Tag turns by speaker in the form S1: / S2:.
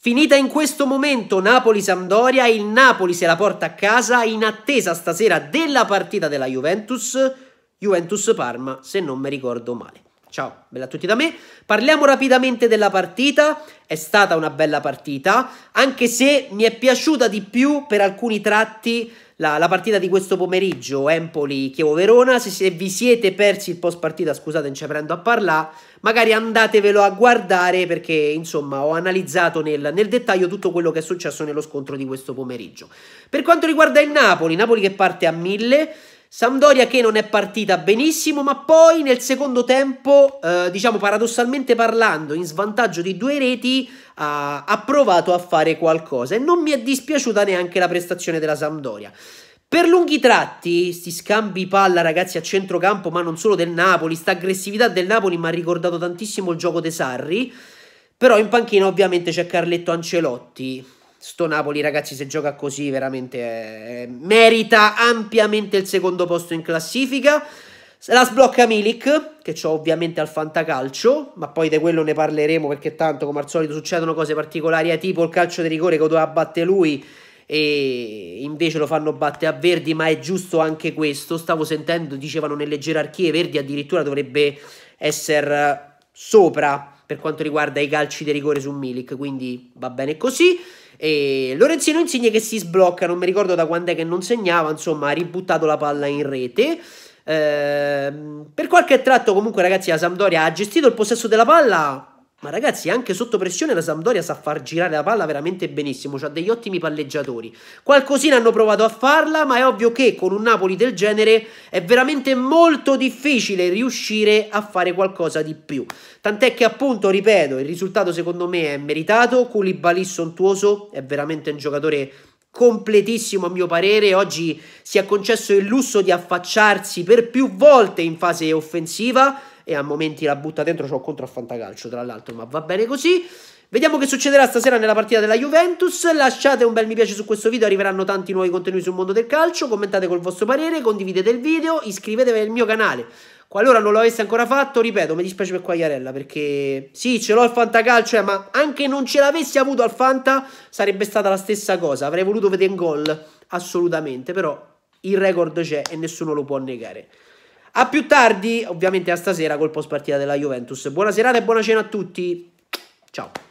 S1: Finita in questo momento Napoli-Sampdoria, il Napoli se la porta a casa in attesa stasera della partita della Juventus, Juventus-Parma se non mi ricordo male. Ciao, bella a tutti da me. Parliamo rapidamente della partita. È stata una bella partita, anche se mi è piaciuta di più per alcuni tratti la, la partita di questo pomeriggio, Empoli-Chievo-Verona, se, se, vi siete persi il post partita, scusate non ci prendo a parlare, magari andatevelo a guardare perché insomma ho analizzato nel, nel dettaglio tutto quello che è successo nello scontro di questo pomeriggio. Per quanto riguarda il Napoli, Napoli che parte a mille. Sampdoria che non è partita benissimo, ma poi nel secondo tempo, eh, diciamo paradossalmente parlando, in svantaggio di due reti, ha, ha provato a fare qualcosa e non mi è dispiaciuta neanche la prestazione della Sampdoria. Per lunghi tratti, sti scambi palla ragazzi a centrocampo, ma non solo del Napoli, sta aggressività del Napoli mi ha ricordato tantissimo il gioco De Sarri, però in panchina ovviamente c'è Carletto Ancelotti. Sto Napoli, ragazzi, se gioca così, veramente è... Eh, merita ampiamente il secondo posto in classifica. La sblocca Milik, che ho ovviamente al fantacalcio, ma poi di quello ne parleremo perché tanto, come al solito, succedono cose particolari, eh, tipo il calcio di rigore che doveva battere lui e invece lo fanno batte a Verdi, ma è giusto anche questo. Stavo sentendo, dicevano nelle gerarchie, Verdi addirittura dovrebbe essere sopra per quanto riguarda i calci di rigore su Milik, quindi va bene così. E Lorenzino Insigne che si sblocca, non mi ricordo da quando è che non segnava, insomma ha ributtato la palla in rete. Ehm, per qualche tratto comunque ragazzi la Sampdoria ha gestito il possesso della palla ma ragazzi, anche sotto pressione la Sampdoria sa far girare la palla veramente benissimo, ha degli ottimi palleggiatori. Qualcosina hanno provato a farla, ma è ovvio che con un Napoli del genere è veramente molto difficile riuscire a fare qualcosa di più. Tant'è che appunto, ripeto, il risultato secondo me è meritato, Koulibaly sontuoso, è veramente un giocatore completissimo a mio parere, oggi si è concesso il lusso di affacciarsi per più volte in fase offensiva e a momenti la butta dentro, c'ho contro a Fantacalcio tra l'altro, ma va bene così. Vediamo che succederà stasera nella partita della Juventus. Lasciate un bel mi piace su questo video, arriveranno tanti nuovi contenuti sul mondo del calcio. Commentate col vostro parere, condividete il video, iscrivetevi al mio canale. Qualora non lo avesse ancora fatto, ripeto, mi dispiace per Quagliarella perché sì, ce l'ho al fantacalcio, eh, ma anche non ce l'avessi avuto al Fanta sarebbe stata la stessa cosa. Avrei voluto vedere un gol, assolutamente, però il record c'è e nessuno lo può negare. A più tardi, ovviamente a stasera col post partita della Juventus. Buona serata e buona cena a tutti. Ciao.